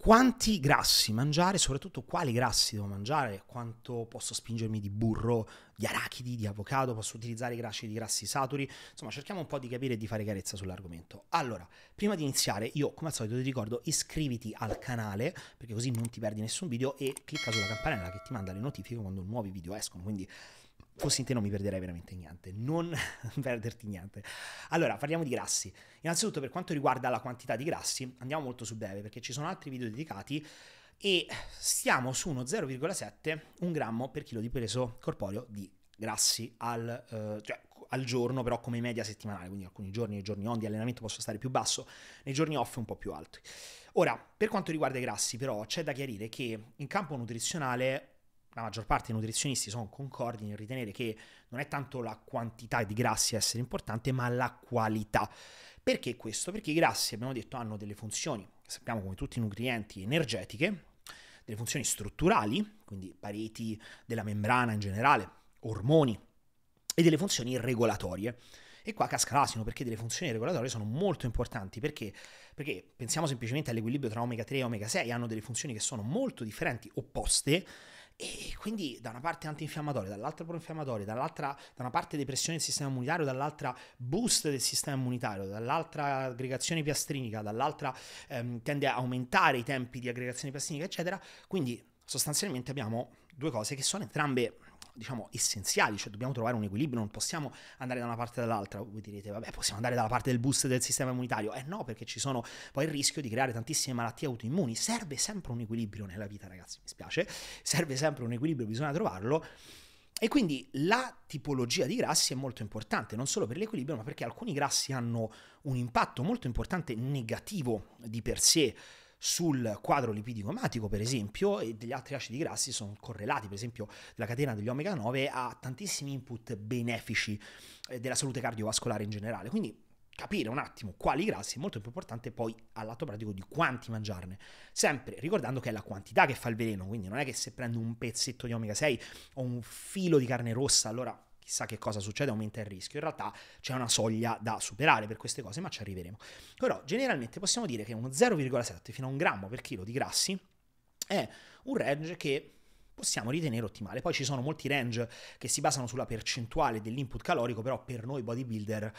quanti grassi mangiare, soprattutto quali grassi devo mangiare, quanto posso spingermi di burro, di arachidi, di avocado, posso utilizzare i grassi di grassi saturi, insomma cerchiamo un po' di capire e di fare chiarezza sull'argomento. Allora, prima di iniziare io come al solito ti ricordo iscriviti al canale perché così non ti perdi nessun video e clicca sulla campanella che ti manda le notifiche quando nuovi video escono, quindi fossi in te non mi perderei veramente niente, non perderti niente. Allora, parliamo di grassi. Innanzitutto per quanto riguarda la quantità di grassi, andiamo molto su breve perché ci sono altri video dedicati e stiamo su uno 0,7 un grammo per chilo di peso corporeo di grassi al, eh, cioè, al giorno, però come media settimanale, quindi alcuni giorni e giorni on di allenamento posso stare più basso, nei giorni off un po' più alto. Ora, per quanto riguarda i grassi, però, c'è da chiarire che in campo nutrizionale la maggior parte dei nutrizionisti sono concordi nel ritenere che non è tanto la quantità di grassi a essere importante, ma la qualità. Perché questo? Perché i grassi, abbiamo detto, hanno delle funzioni, sappiamo come tutti i nutrienti energetiche, delle funzioni strutturali, quindi pareti della membrana in generale, ormoni, e delle funzioni regolatorie. E qua casca l'asino perché delle funzioni regolatorie sono molto importanti perché, perché pensiamo semplicemente all'equilibrio tra omega 3 e omega 6, hanno delle funzioni che sono molto differenti, opposte, e quindi da una parte antinfiammatorio, dall'altra proinfiammatorio, dall'altra da una parte depressione del sistema immunitario, dall'altra boost del sistema immunitario, dall'altra aggregazione piastrinica, dall'altra ehm, tende a aumentare i tempi di aggregazione piastrinica, eccetera. Quindi sostanzialmente abbiamo due cose che sono entrambe diciamo, essenziali, cioè dobbiamo trovare un equilibrio, non possiamo andare da una parte o dall'altra. Voi direte, vabbè, possiamo andare dalla parte del boost del sistema immunitario. Eh no, perché ci sono poi il rischio di creare tantissime malattie autoimmuni. Serve sempre un equilibrio nella vita, ragazzi, mi spiace. Serve sempre un equilibrio, bisogna trovarlo. E quindi la tipologia di grassi è molto importante, non solo per l'equilibrio, ma perché alcuni grassi hanno un impatto molto importante negativo di per sé sul quadro lipidico ematico, per esempio, e degli altri acidi grassi sono correlati, per esempio, la catena degli omega 9 ha tantissimi input benefici eh, della salute cardiovascolare in generale. Quindi capire un attimo quali grassi è molto più importante poi al lato pratico di quanti mangiarne. Sempre ricordando che è la quantità che fa il veleno, quindi non è che se prendo un pezzetto di omega 6 o un filo di carne rossa, allora chissà che cosa succede, aumenta il rischio. In realtà c'è una soglia da superare per queste cose, ma ci arriveremo. Però generalmente possiamo dire che uno 0,7 fino a un grammo per chilo di grassi è un range che possiamo ritenere ottimale. Poi ci sono molti range che si basano sulla percentuale dell'input calorico, però per noi bodybuilder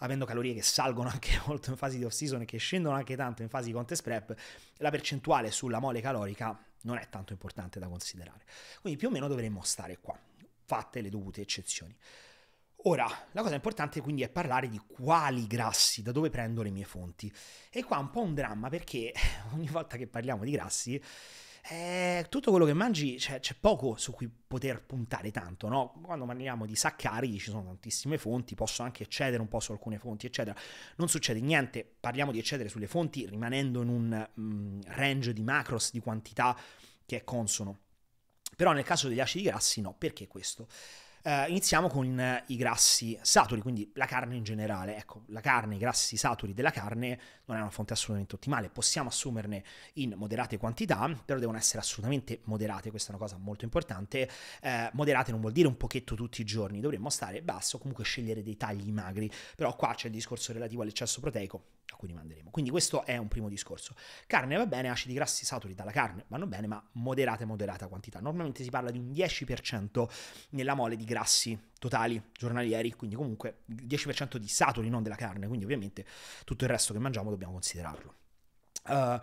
avendo calorie che salgono anche molto in fase di off season e che scendono anche tanto in fase di contest prep, la percentuale sulla mole calorica non è tanto importante da considerare. Quindi più o meno dovremmo stare qua fatte le dovute eccezioni. Ora, la cosa importante quindi è parlare di quali grassi, da dove prendo le mie fonti. E qua è un po' un dramma perché ogni volta che parliamo di grassi, eh, tutto quello che mangi cioè, c'è poco su cui poter puntare tanto, no? Quando parliamo di saccaridi ci sono tantissime fonti, posso anche eccedere un po' su alcune fonti, eccetera. Non succede niente, parliamo di eccedere sulle fonti rimanendo in un mm, range di macros, di quantità che è consono. Però nel caso degli acidi grassi no, perché questo? Eh, iniziamo con eh, i grassi saturi, quindi la carne in generale. Ecco, la carne, i grassi saturi della carne non è una fonte assolutamente ottimale, possiamo assumerne in moderate quantità, però devono essere assolutamente moderate, questa è una cosa molto importante. Eh, moderate non vuol dire un pochetto tutti i giorni, dovremmo stare basso, comunque scegliere dei tagli magri, però qua c'è il discorso relativo all'eccesso proteico a cui rimanderemo. Quindi questo è un primo discorso. Carne va bene, acidi grassi saturi dalla carne vanno bene, ma moderate moderata quantità. Normalmente si parla di un 10% nella mole di grassi grassi totali giornalieri, quindi comunque 10% di saturi, non della carne, quindi ovviamente tutto il resto che mangiamo dobbiamo considerarlo. Uh,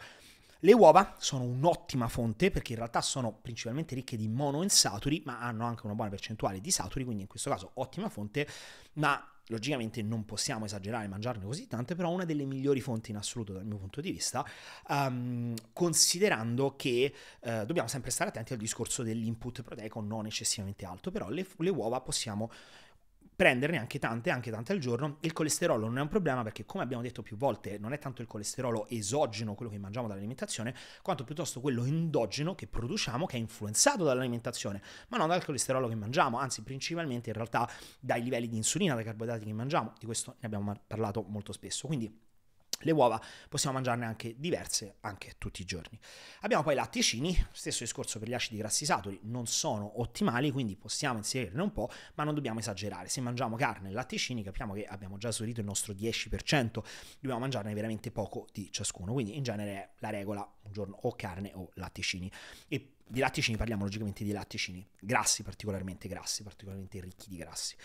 le uova sono un'ottima fonte perché in realtà sono principalmente ricche di monoinsaturi, ma hanno anche una buona percentuale di saturi, quindi in questo caso ottima fonte, ma logicamente non possiamo esagerare e mangiarne così tante, però una delle migliori fonti in assoluto dal mio punto di vista, um, considerando che uh, dobbiamo sempre stare attenti al discorso dell'input proteico non eccessivamente alto, però le, le uova possiamo prenderne anche tante, anche tante al giorno. Il colesterolo non è un problema perché, come abbiamo detto più volte, non è tanto il colesterolo esogeno, quello che mangiamo dall'alimentazione, quanto piuttosto quello endogeno che produciamo, che è influenzato dall'alimentazione, ma non dal colesterolo che mangiamo, anzi principalmente in realtà dai livelli di insulina, dai carboidrati che mangiamo. Di questo ne abbiamo parlato molto spesso. Quindi le uova possiamo mangiarne anche diverse, anche tutti i giorni. Abbiamo poi i latticini, stesso discorso per gli acidi grassi saturi, non sono ottimali, quindi possiamo inserirne un po', ma non dobbiamo esagerare. Se mangiamo carne e latticini capiamo che abbiamo già esaurito il nostro 10%, dobbiamo mangiarne veramente poco di ciascuno, quindi in genere è la regola un giorno o carne o latticini. E di latticini parliamo logicamente di latticini grassi, particolarmente grassi, particolarmente ricchi di grassi.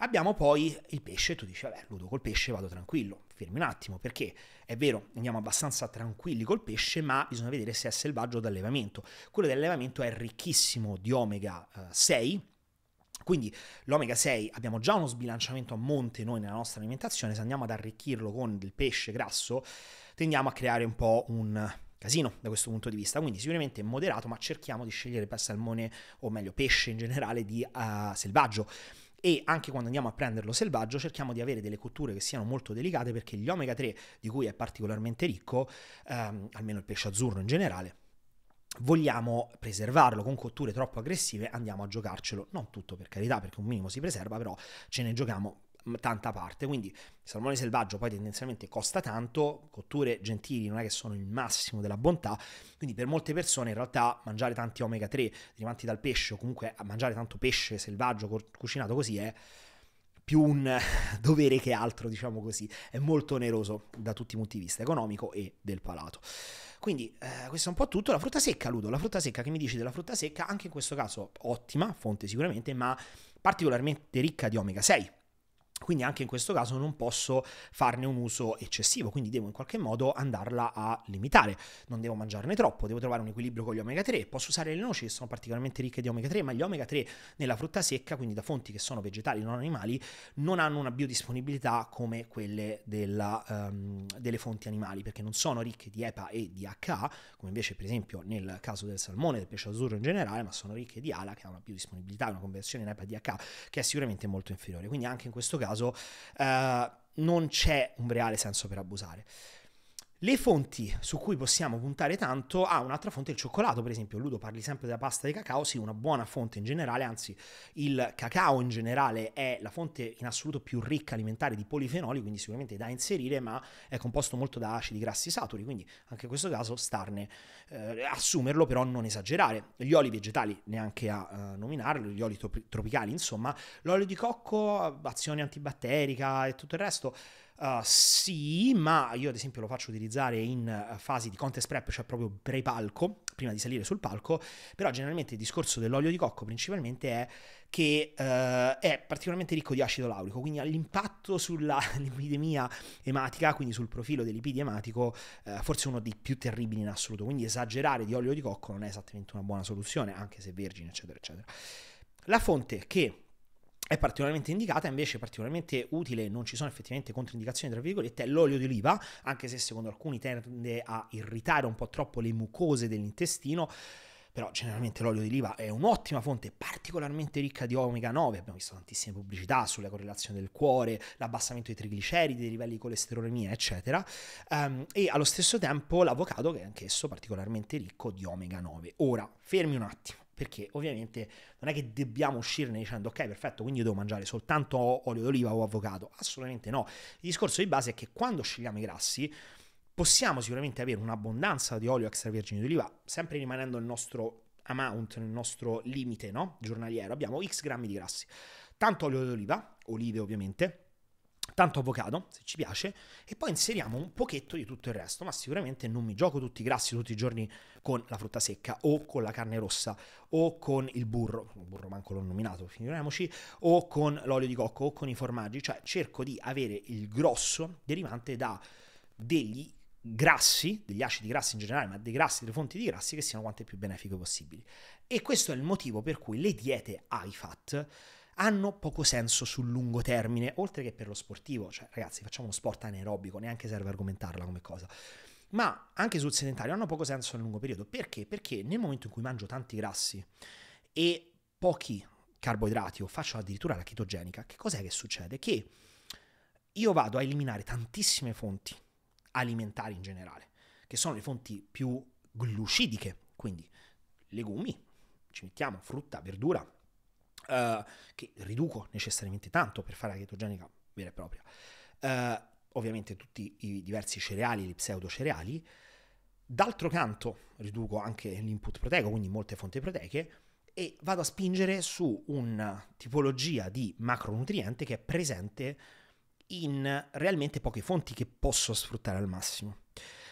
Abbiamo poi il pesce, tu dici, vabbè, ludo col pesce, vado tranquillo fermi un attimo, perché è vero, andiamo abbastanza tranquilli col pesce, ma bisogna vedere se è selvaggio o d'allevamento. Quello dell'allevamento è ricchissimo di omega 6, eh, quindi l'omega 6 abbiamo già uno sbilanciamento a monte noi nella nostra alimentazione, se andiamo ad arricchirlo con del pesce grasso tendiamo a creare un po' un casino da questo punto di vista, quindi sicuramente moderato, ma cerchiamo di scegliere per salmone o meglio pesce in generale di uh, selvaggio e anche quando andiamo a prenderlo selvaggio cerchiamo di avere delle cotture che siano molto delicate perché gli omega 3 di cui è particolarmente ricco, ehm, almeno il pesce azzurro in generale, vogliamo preservarlo con cotture troppo aggressive, andiamo a giocarcelo, non tutto per carità perché un minimo si preserva, però ce ne giochiamo tanta parte. Quindi salmone selvaggio poi tendenzialmente costa tanto, cotture gentili non è che sono il massimo della bontà, quindi per molte persone in realtà mangiare tanti omega 3 derivanti dal pesce o comunque mangiare tanto pesce selvaggio cucinato così è più un dovere che altro, diciamo così, è molto oneroso da tutti i punti di vista economico e del palato. Quindi eh, questo è un po' tutto. La frutta secca, Ludo, la frutta secca che mi dici della frutta secca, anche in questo caso ottima, fonte sicuramente, ma particolarmente ricca di omega 6 quindi anche in questo caso non posso farne un uso eccessivo, quindi devo in qualche modo andarla a limitare. Non devo mangiarne troppo, devo trovare un equilibrio con gli omega 3. Posso usare le noci che sono particolarmente ricche di omega 3, ma gli omega 3 nella frutta secca, quindi da fonti che sono vegetali non animali, non hanno una biodisponibilità come quelle della, um, delle fonti animali, perché non sono ricche di EPA e di HA, come invece per esempio nel caso del salmone, del pesce azzurro in generale, ma sono ricche di ALA che ha una biodisponibilità, una conversione in EPA e di HA che è sicuramente molto inferiore. Quindi anche in questo caso caso eh, non c'è un reale senso per abusare. Le fonti su cui possiamo puntare tanto, ah, un'altra fonte è il cioccolato, per esempio, Ludo parli sempre della pasta di cacao, sì, una buona fonte in generale, anzi il cacao in generale è la fonte in assoluto più ricca alimentare di polifenoli, quindi sicuramente da inserire, ma è composto molto da acidi grassi saturi, quindi anche in questo caso starne, eh, assumerlo però non esagerare. Gli oli vegetali neanche a eh, nominarli, gli oli trop- tropicali, insomma, l'olio di cocco, azione antibatterica e tutto il resto eh, sì, ma io ad esempio lo faccio utilizzare in uh, fasi di contest prep, cioè proprio pre-palco, prima di salire sul palco, però generalmente il discorso dell'olio di cocco principalmente è che uh, è particolarmente ricco di acido laurico, quindi ha l'impatto sulla lipidemia ematica, quindi sul profilo dei lipidi ematico, forse uno dei più terribili in assoluto, quindi esagerare di olio di cocco non è esattamente una buona soluzione, anche se vergine, eccetera, eccetera. La fonte che è particolarmente indicata, invece particolarmente utile, non ci sono effettivamente controindicazioni, tra virgolette, è l'olio d'oliva, anche se secondo alcuni tende a irritare un po' troppo le mucose dell'intestino, però generalmente l'olio d'oliva è un'ottima fonte particolarmente ricca di omega 9, abbiamo visto tantissime pubblicità sulla correlazione del cuore, l'abbassamento dei trigliceridi, dei livelli di colesterolemia, eccetera, um, e allo stesso tempo l'avocado che è anch'esso particolarmente ricco di omega 9. Ora, fermi un attimo perché ovviamente non è che dobbiamo uscirne dicendo ok perfetto, quindi devo mangiare soltanto olio d'oliva o avocado. Assolutamente no. Il discorso di base è che quando scegliamo i grassi possiamo sicuramente avere un'abbondanza di olio extravergine d'oliva, sempre rimanendo nel nostro amount, nel nostro limite no? giornaliero. Abbiamo x grammi di grassi, tanto olio d'oliva, olive ovviamente, tanto avocado, se ci piace, e poi inseriamo un pochetto di tutto il resto, ma sicuramente non mi gioco tutti i grassi tutti i giorni con la frutta secca o con la carne rossa o con il burro, il burro manco l'ho nominato, figuriamoci, o con l'olio di cocco o con i formaggi, cioè cerco di avere il grosso derivante da degli grassi, degli acidi grassi in generale, ma dei grassi, delle fonti di grassi che siano quante più benefiche possibili. E questo è il motivo per cui le diete high fat hanno poco senso sul lungo termine, oltre che per lo sportivo, cioè ragazzi facciamo uno sport anaerobico, neanche serve argomentarla come cosa ma anche sul sedentario hanno poco senso nel lungo periodo. Perché? Perché nel momento in cui mangio tanti grassi e pochi carboidrati o faccio addirittura la chetogenica, che cos'è che succede? Che io vado a eliminare tantissime fonti alimentari in generale, che sono le fonti più glucidiche, quindi legumi, ci mettiamo frutta, verdura, uh, che riduco necessariamente tanto per fare la chetogenica vera e propria. Uh, ovviamente tutti i diversi cereali, gli pseudocereali. D'altro canto riduco anche l'input proteico, quindi molte fonti proteiche, e vado a spingere su una tipologia di macronutriente che è presente in realmente poche fonti che posso sfruttare al massimo.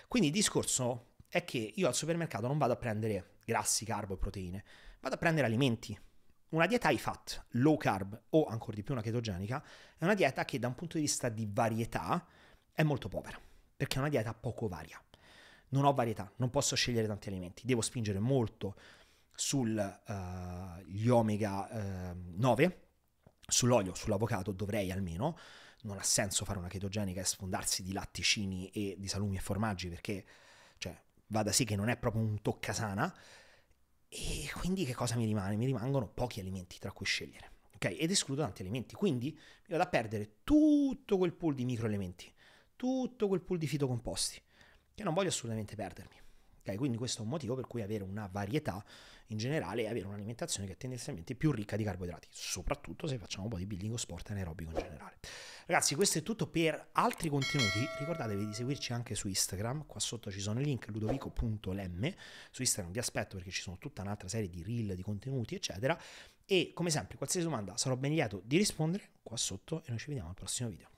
Quindi il discorso è che io al supermercato non vado a prendere grassi, carbo e proteine, vado a prendere alimenti una dieta high fat, low carb o ancora di più una chetogenica è una dieta che da un punto di vista di varietà è molto povera, perché è una dieta poco varia. Non ho varietà, non posso scegliere tanti alimenti, devo spingere molto sugli eh, uh, omega uh, eh, 9, sull'olio, sull'avocado dovrei almeno, non ha senso fare una chetogenica e sfondarsi di latticini e di salumi e formaggi perché cioè, va da sì che non è proprio un toccasana, e quindi che cosa mi rimane? Mi rimangono pochi alimenti tra cui scegliere. Ok? Ed escludo tanti alimenti. Quindi mi vado a perdere tutto quel pool di microelementi, tutto quel pool di fitocomposti, che non voglio assolutamente perdermi. Okay, quindi questo è un motivo per cui avere una varietà in generale e avere un'alimentazione che è tendenzialmente più ricca di carboidrati, soprattutto se facciamo bodybuilding o sport anaerobico in generale. Ragazzi, questo è tutto per altri contenuti. Ricordatevi di seguirci anche su Instagram, qua sotto ci sono i link ludovico.lemme. Su Instagram vi aspetto perché ci sono tutta un'altra serie di reel, di contenuti, eccetera. E come sempre, qualsiasi domanda sarò ben lieto di rispondere qua sotto e noi ci vediamo al prossimo video.